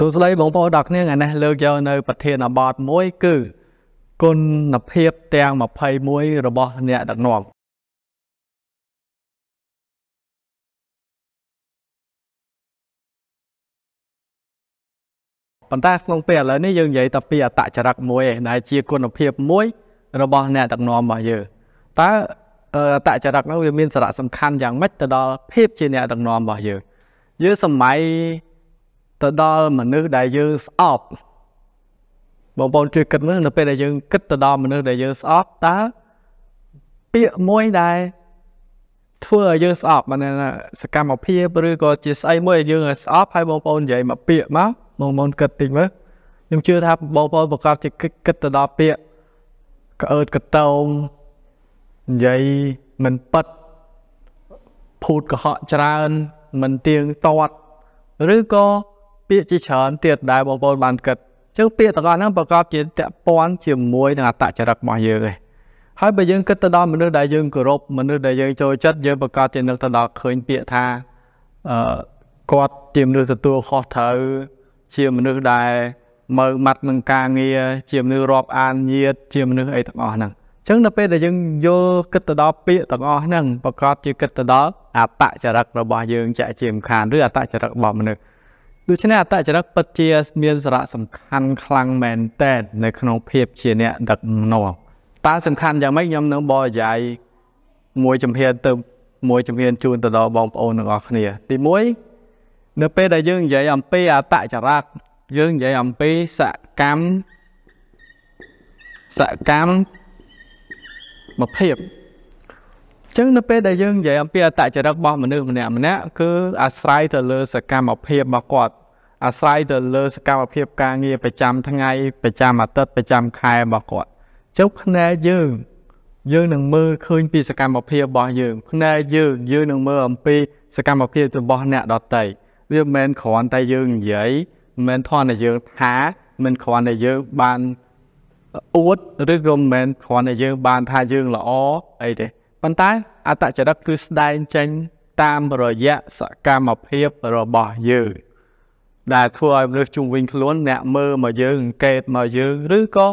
សួស្តីបងប្អូនដល់គ្នាថ្ងៃនេះលើកយកនៅប្រធានបទមួយគឺគុណភាពទាំង21របស់ អ្នកដឹកនាំប៉ុន្តែក្នុងពេលឥឡូវនេះយើងនិយាយតែពីអតចរិតមួយឯងដែលជាគុណភាពមួយរបស់ អ្នកដឹកនាំរបស់យើងតើអតចរិតនោះវាមានសារៈសំខាន់យ៉ាងម៉េចទៅដល់ភាពជាអ្នកដឹកនាំរបស់យើងយើងសម័យទៅដល់មនុស្សដែលយើងស្អប់បងប្អូនជួយគិតមើលនៅពេលដែលយើងគិតទៅដល់មនុស្សដែលយើងស្អប់តើពាក្យមួយដែលធ្វើឲ្យយើងស្អប់មិនថាសកម្មភាពឬក៏ជាស្អីមួយដែលយើងឲ្យស្អប់ហើយបងប្អូននិយាយមកពាក្យមកបងប្អូនគិតតិចមើលខ្ញុំជឿថាបងប្អូនប្រកាសជាគិតទៅដល់ពាក្យក្អឺតកតោងនិយាយមិនប៉ិតភូតកុហកច្រើន មិនទៀងទាត់ឬក៏ពាក្យជាច្រើនទៀតដែលបងប្អូនបានគិតចឹងពាក្យទាំងអស់ហ្នឹងប្រកបជាតពាន់ជាមួយនឹងអត្តចរិតរបស់យើងឯងហើយបើយើងគិតទៅដល់មនុស្សដែលយើងគោរពមនុស្សដែលយើងចូលចិត្តយើងប្រកាសជានឹកទៅដល់ឃើញពាក្យថាអឺគាត់ ជាមនុស្សទទួលខុសត្រូវជាមនុស្សដែលមើលម៉ាត់នឹងការងារជាមនុស្សរាប់អានញាតជាមនុស្សអីទាំងអស់ហ្នឹងអញ្ចឹងនៅពេលដែលយើងយល់គិតទៅដល់ពាក្យទាំងអស់ហ្នឹងប្រកាសជាគិតទៅដល់អតចរិតរបស់យើងចាក់ជាមខានឬអតចរិតរបស់មនុស្សដូច្នេះអតចរិតពិតជាមានសារៈសំខាន់ខ្លាំងមែនតើនៅក្នុងភាពជា អ្នកដឹកនាំតើសំខាន់យ៉ាងម៉េចខ្ញុំនឹងបរិយាយមួយចំហៀនទៅ មួយចំហៀនជូនទៅដល់បងប្អូនទាំងអស់គ្នា ទី1នៅពេលដែលយើងនិយាយអំពីអតចរិតយើងនិយាយអំពីសកម្មសកម្មមកភាពចឹងនៅពេលដែលយើងនិយាយអំពីអតចរិតរបស់មនុស្សម្នាក់ម្នាក់គឺអាស្រ័យទៅលើសកម្មភាពរបស់គាត់អាស្រ័យទៅលើសកម្មភាពការងារប្រចាំថ្ងៃប្រចាំអាទិត្យប្រចាំខែរបស់គាត់ចុះផ្នែកយើងយើងនឹងមើលឃើញពីសកម្មភាពរបស់យើង ផ្នែកយើងយើងនឹងមើលអំពីសកម្មភាពរបស់អ្នកដទៃវាមិនមែនគ្រាន់តែយើងនិយាយមិនមែនធន់តែយើងថាមិនគ្រាន់តែយើងបានអួតឬក៏មិនមែនគ្រាន់តែយើងបានថាយើងល្អអីទេប៉ុន្តែអត្តចរិតគឺស្ដែងចេញ តាមរយៈសកម្មភាពរបស់យើងដែលធ្វើឲ្យមនុស្សជុំវិញខ្លួន អ្នកមើលមកយើងអង្កេតមកយើងឬក៏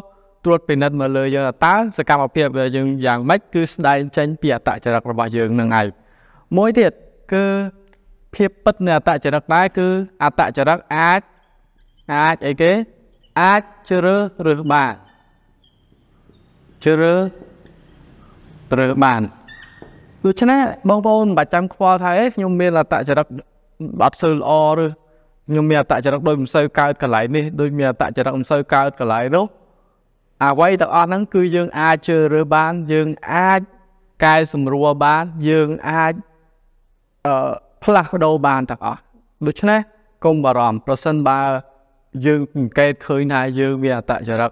ត្រួត ពិនិត្យមកលើយើងតើសកម្មភាពរបស់យើងយ៉ាងម៉េចគឺស្ដែងចេញពីអត្តចរិតរបស់យើងនឹងឯងមួយទៀតគឺភាពពិតនៃអត្តចរិតដែរគឺអត្តចរិតអាចអាចអីគេអាចជ្រើសរើសបានជ្រើសរើសបានដូច្នេះបងប្អូនមិនបាច់ចាំខ្វល់ថាខ្ញុំមានអតចរិតអត់សូវល្អឬខ្ញុំមានអតចរិតដូចមិនសូវកើតកន្លែងនេះដូចមានអតចរិតមិនសូវកើតកន្លែងនោះអ្វីទាំងអស់ហ្នឹងគឺយើងអាចជ្រើសរើសបាន យើងអាចកែសម្រួលបានយើងអាចអឺផ្លាស់ប្ដូរបានទាំងអស់ដូច្នេះកុំបារម្ភប្រសិនបើយើងសង្កេតឃើញថាយើងមានអតចរិត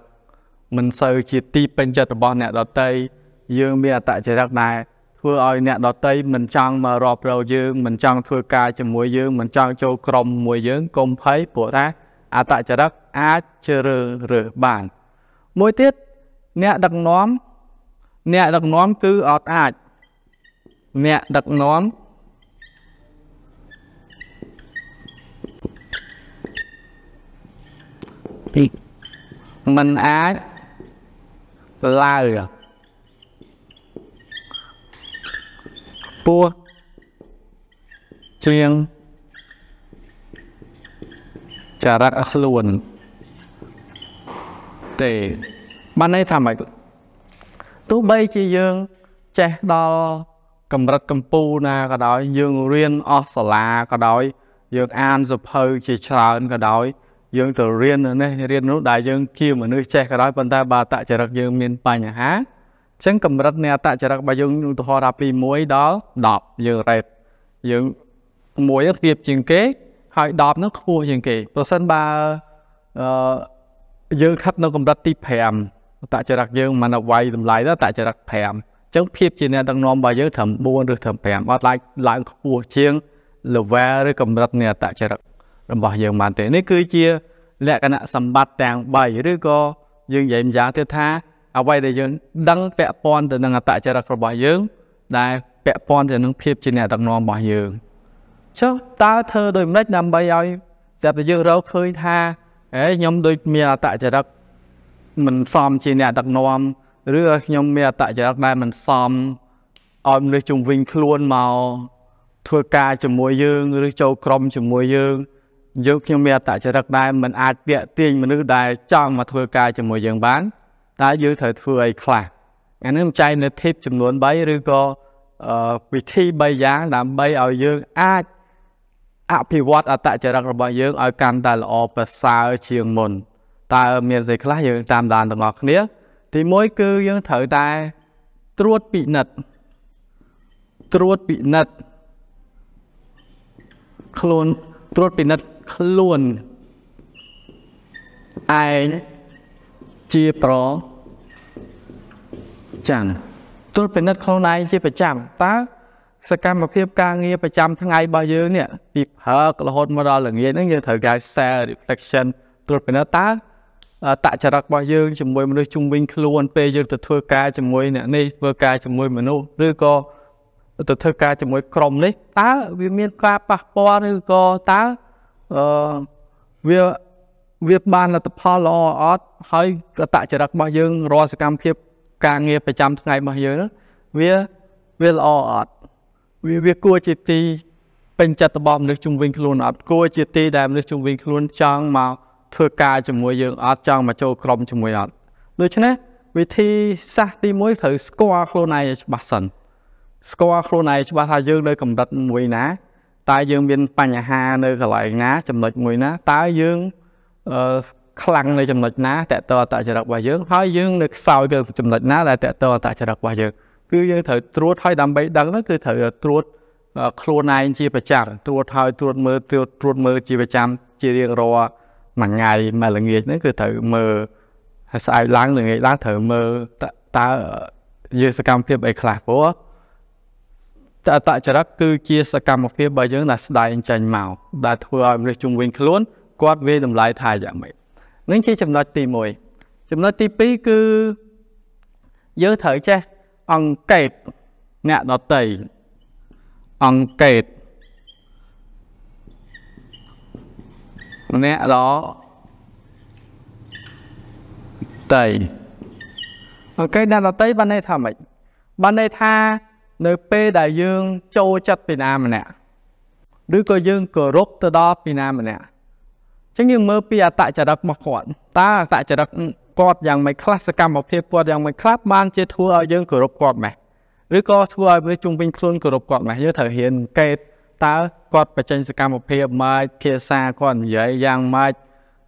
មិនសូវជាទីពេញចិត្តរបស់អ្នកដតីយើងមានអតចរិតដែរធ្វើឲ្យអ្នកដតីមិនចង់មករាប់រយយើងមិនចង់ធ្វើការជាមួយយើងមិនចង់ចូលក្រុមមួយយើងកុំភ័យព្រោះថាអតចរិតអាចជ្រើសរើសបាន មួយទៀតអ្នកដឹកនាំអ្នកដឹកនាំគឺអត់អាចអ្នកដឹកនាំពីមិនអាចឡើយពោះច្រៀងចរិតខ្លួនទេបានន័យថាម៉េចទោះបីជាយើងចេះដល់កម្រិតកម្ពូលណាក៏ដោយ យើងរៀនអស់សាលាក៏ដោយយើង អានសភៅជាច្រើនក៏ដោយយើងទៅរៀននេះរៀននោះដែលយើងជាមនុស្សចេះក៏ដោយប៉ុន្តែបើតចរិតយើងមានបញ្ហាចឹងកម្រិតនៃអតចរិតរបស់យើងឧទាហរណ៍ថាពី1ដល់10យើងរ៉េតយើង1ទៀបជាងគេ ហើយ10ហ្នឹងខ្ពស់ជាងគេ ប្រសិនបើអឺយើងខិតនៅកម្រិតទី5អតចរិតយើងមិនអវ័យតម្លៃដល់អតចរិត5អញ្ចឹងភាពជាអ្នកដឹកនាំរបស់យើងត្រឹម4ឬត្រឹម5អត់ឡាយឡើងខ្ពស់ជាង level ឬកម្រិតនៃអតចរិតរបស់យើងបានទេ នេះគឺជា លក្ខណៈសម្បត្តិទាំង3ឬក៏យើងនិយាយម្យ៉ាងទៀតថាអ្វីដែលយើងដឹងពាក់ព័ន្ធទៅនឹងអតចរិតរបស់យើងដែលពាក់ព័ន្ធទៅនឹងភាពជាអ្នកដឹកនាំរបស់យើងចុះតើធ្វើដោយម្ដេចដើម្បីឲ្យតែបើយើងរកឃើញថាអេខ្ញុំដូចមានអតចរិតមិនសមជាអ្នកដឹកនាំឬខ្ញុំមានអតចរិតដែលមិនសមឲ្យមនុស្សជំវិញខ្លួនមកធ្វើការជាមួយយើង ឬចូលក្រុមជាមួយយើងយើងខ្ញុំមានអតចរិតដែលមិនអាចទាក់ទាញមនុស្សដែលចង់មកធ្វើការជាមួយយើងបានតើយើងត្រូវធ្វើអីខ្លះអានេះចែកនៅ tip ចំនួន3ឬក៏វិធី3យ៉ាងដើម្បីឲ្យយើង អាចអភិវឌ្ឍអត្តចរិតរបស់យើងឲ្យកាន់តែល្អប្រសើរជាងមុនតើមានស្អីខ្លះយើងតាមដានទាំងអស់គ្នា ទី1គឺយើងត្រូវតែត្រួតពិនិត្យត្រួតពិនិត្យខ្លួនត្រួតពិនិត្យខ្លួនឯងជាប្រចាំទល់ពិនិត្យខ្លួនឯងជាប្រចាំតើសកម្មភាពការងារប្រចាំថ្ងៃរបស់យើងនេះពីព្រឹករហូតមកដល់ល្ងាចហ្នឹងយើងត្រូវការ self reflection ត្រួតពិនិត្យតើតចរិតរបស់យើងជាមួយមនុស្សជុំវិញខ្លួន ពេលយើងទៅធ្វើការជាមួយអ្នកនេះធ្វើការជាមួយមនុស្សឬក៏ទៅធ្វើការជាមួយក្រុមនេះតើវាមានការប៉ះពាល់ឬក៏តើអឺវាវាបានលទ្ធផលល្អអត់ហើយកតចរិតរបស់យើងរាល់សកម្មភាពការងារប្រចាំថ្ងៃរបស់យើងវាវាល្អអត់វាវាគួរជាទីពេញចិត្តរបស់មនុស្សជុំវិញខ្លួនអត់គួរជាទីដែលមនុស្សជុំវិញខ្លួន ចង់មកធ្វើការជាមួយយើងអត់ចង់មកចូលក្រុមជាមួយអត់ដូច្នេះវិធីសាស្ត្រទី1ត្រូវស្គាល់ខ្លួនឯងឲ្យច្បាស់សិនស្គាល់ខ្លួនឯងច្បាស់ថាយើង នៅកម្រិតមួយណាតើយើងមានបញ្ហានៅកន្លែងណាចំណុចមួយណាតើយើងខ្លាំងនៅចំណុចណាតកតតចរិតរបស់យើងហើយយើងនៅខ្សោយពីចំណុចណាដែលតកតតចរិតរបស់យើងគឺយើងត្រូវត្រួតហើយដើម្បីដឹងនោះគឺត្រូវត្រួតខ្លួនឯងជាប្រចាំត្រួតហើយត្រួតមើលត្រួតត្រួតមើលជាប្រចាំ ជារៀងរាល់មួយថ្ងៃមួយល្ងាចហ្នឹងគឺត្រូវមើលហើយស្អែកឡើងល្ងាចឡើងត្រូវមើលតើយើងសកម្មភាពអីខ្លះព្រោះតតចរិតគឺជាសកម្មភាពរបស់យើងដែលស្ដែងចេញមកដែលធ្វើឲ្យមនុស្សជុំវិញខ្លួនគាត់វាតម្លៃថាយ៉ាងម៉េចនឹងជាចំណុចទី1ចំណុចទី2គឺយើងត្រូវចេះអង្កេតអ្នកដតីអង្កេតអ្នកដតីអង្កេតអ្នកដតីបានន័យថាម៉េចបានន័យថានៅពេលដែលយើង ចូលចិត្តពីណាម្នាក់ឬក៏យើងគោរពទៅដល់ពីណាម្នាក់ចឹងយើងមើលពីអតចរិតរបស់គាត់តើអតចរិតគាត់យ៉ាងម៉េចខ្លះសកម្មភាពគាត់យ៉ាងម៉េចខ្លះបានជាធ្វើឲ្យយើងគោរពគាត់ម៉េចឬក៏ធ្វើឲ្យមនុស្សជុំវិញខ្លួនគោរពគាត់ម៉េចយើងត្រូវរៀនកេតតើគាត់បញ្ចេញសកម្មភាពម៉េចភាសាគាត់និយាយយ៉ាងម៉េច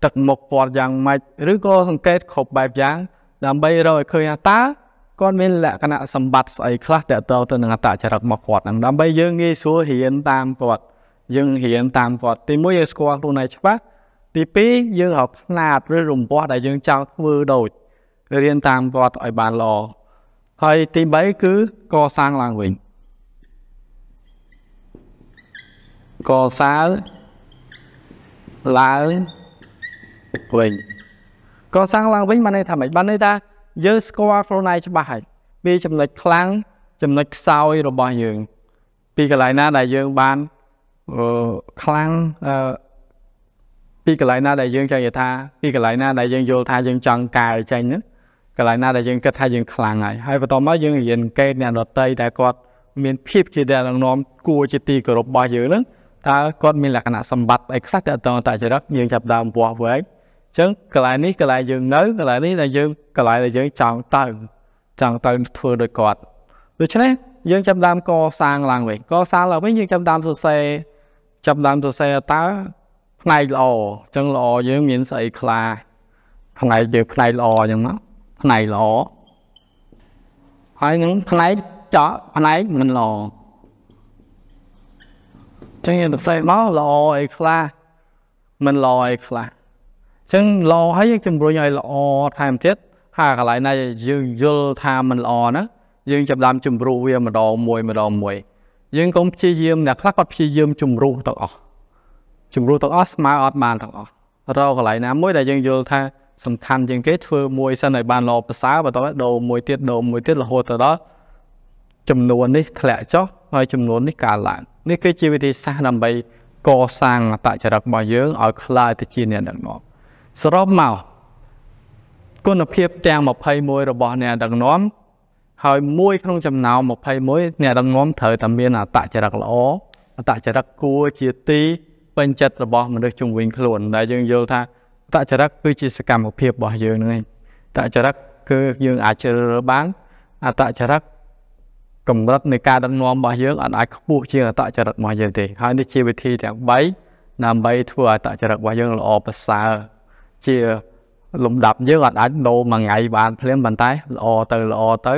ទឹកមុខគាត់យ៉ាងម៉េចឬក៏សង្កេតគ្រប់បែបយ៉ាង ដើម្បីរកឲ្យឃើញថាតើគាត់មានលក្ខណៈសម្បត្តិស្អីខ្លះតើតើទៅនឹងអតចរិតរបស់គាត់ហ្នឹងដើម្បីយើងងាយស្រួលរៀនតាមគាត់យើងរៀនតាមគាត់ទីមួយយើងស្គាល់ខ្លួនឯងច្បាស់ទី2យើងឲ្យខ្នាតឬរំពាស់ដែលយើងចង់ធ្វើដូចរៀនតាមគាត់ឲ្យបានល្អហើយទី3គឺកសាងឡើងវិញកសាងឡើងវិញកសាងឡើងវិញបានន័យថាម៉េចបានន័យថាយើងស្គាល់ខ្លួនឯងច្បាស់ហើយពីចំណុចខ្លាំងចំណុចខ្សោយរបស់យើង ពីកន្លែងណាដែលយើងបានខ្លាំងពីកន្លែងណាដែលយើងចង់និយាយថាពីកន្លែងណាដែលយើងយល់ថាយើងចង់កែចេញហ្នឹងកន្លែងណាដែលយើងគិតថាយើងខ្លាំងហើយហើយបន្តមកយើងរៀនកេតអ្នកដតីដែលគាត់មានភាពជាដែលនាំគួរជាទីគោរពរបស់យើងហ្នឹងតើគាត់មានលក្ខណៈសម្បត្តិអីខ្លះតើតតចរិតយើងចាប់ដើមវាស់វែងអញ្ចឹងកន្លែងនេះកន្លែងយើងនៅកន្លែងនេះដែលយើងកន្លែងដែលយើងចង់ទៅចង់ទៅធ្វើដោយគាត់ដូច្នេះយើងចាប់ដើមកសាងឡើងវិញកសាងឡើងវិញយើងចាប់ដើមសរសេរចាប់ដើមសរសេរតើផ្នែកល្អអញ្ចឹងល្អយើង មាន ស្អីខ្លាផ្នែកយើងផ្នែកល្អអញ្ចឹងមកផ្នែកល្អហើយនឹងផ្នែកចោផ្នែកមិនល្អចឹងយើងទៅផ្សេងមកល្អអីខ្លះមិនល្អអីខ្លះចឹងល្អហើយយើងជំរុញឲ្យល្អថែមទៀតហើយកន្លែងណាយើងយល់ថាមិនល្អណាយើងចាប់ដើមជំរុះវាម្ដងមួយម្ដងមួយ យើងកុំព្យាយាមអ្នកខ្លះគាត់ព្យាយាមជំរុះទៅអស់ជំរួសទាំងអស់ស្មើអត់បានទាំងអស់រកកន្លែងណាមួយដែលយើងយល់ថាសំខាន់ជាងគេធ្វើមួយសិនឲ្យបានល្អប្រសើរបន្តដូរមួយទៀតដូរមួយទៀតរហូតទៅដល់ចំនួននេះធ្លាក់ចុះហើយចំនួននេះកើនឡើងនេះគឺជាវិធីសាស្ត្រដើម្បីកសាងអតចរិតរបស់យើងឲ្យคล้ายទៅជាអ្នកដឹកនាំសរុបមកគុណភាពទាំង21របស់អ្នកដឹកនាំ ហើយមួយ ក្នុងចំណោម21អ្នកដឹកនាំត្រូវតែមានអតចរិតល្អអតចរិតគួរជាទីពេញចិត្តរបស់មនុស្សជុំវិញខ្លួនដែលយើងយល់ថាតចរិតគឺជាសកម្មភាពរបស់យើងហ្នឹងឯងតចរិតគឺយើងអាចជ្រើសរើសបានអតចរិតកម្រិតនៃការដឹកនាំរបស់យើងអាចខ្ពស់ជាងអតចរិតរបស់យើងទេហើយនេះជាវិធីទាំង3ដើម្បីធ្វើឲ្យអតចរិតរបស់យើងល្អប្រសើរជាលំដាប់យើងអាចដូរមួយថ្ងៃបានភ្លាមប៉ុន្តែល្អទៅល្អទៅ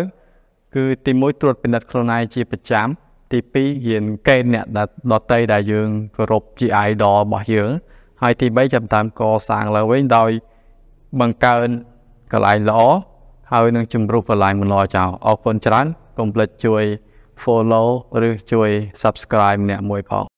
គឺទីមួយត្រួតពិនិត្យខ្លួនឯងជាប្រចាំទី2ហ៊ានកេណ្ឌអ្នកដតីដែលយើងគោរពជា idol របស់យើងហើយទី3ចាំតាមកសាងឡើងវិញដោយ បង្កើនកន្លែងល្អហើយនឹងជំរុះកន្លែងមិនល្អចោលអរគុណច្រើនកុំភ្លេចជួយ follow ឬជួយ subscribe ម្នាក់មួយផង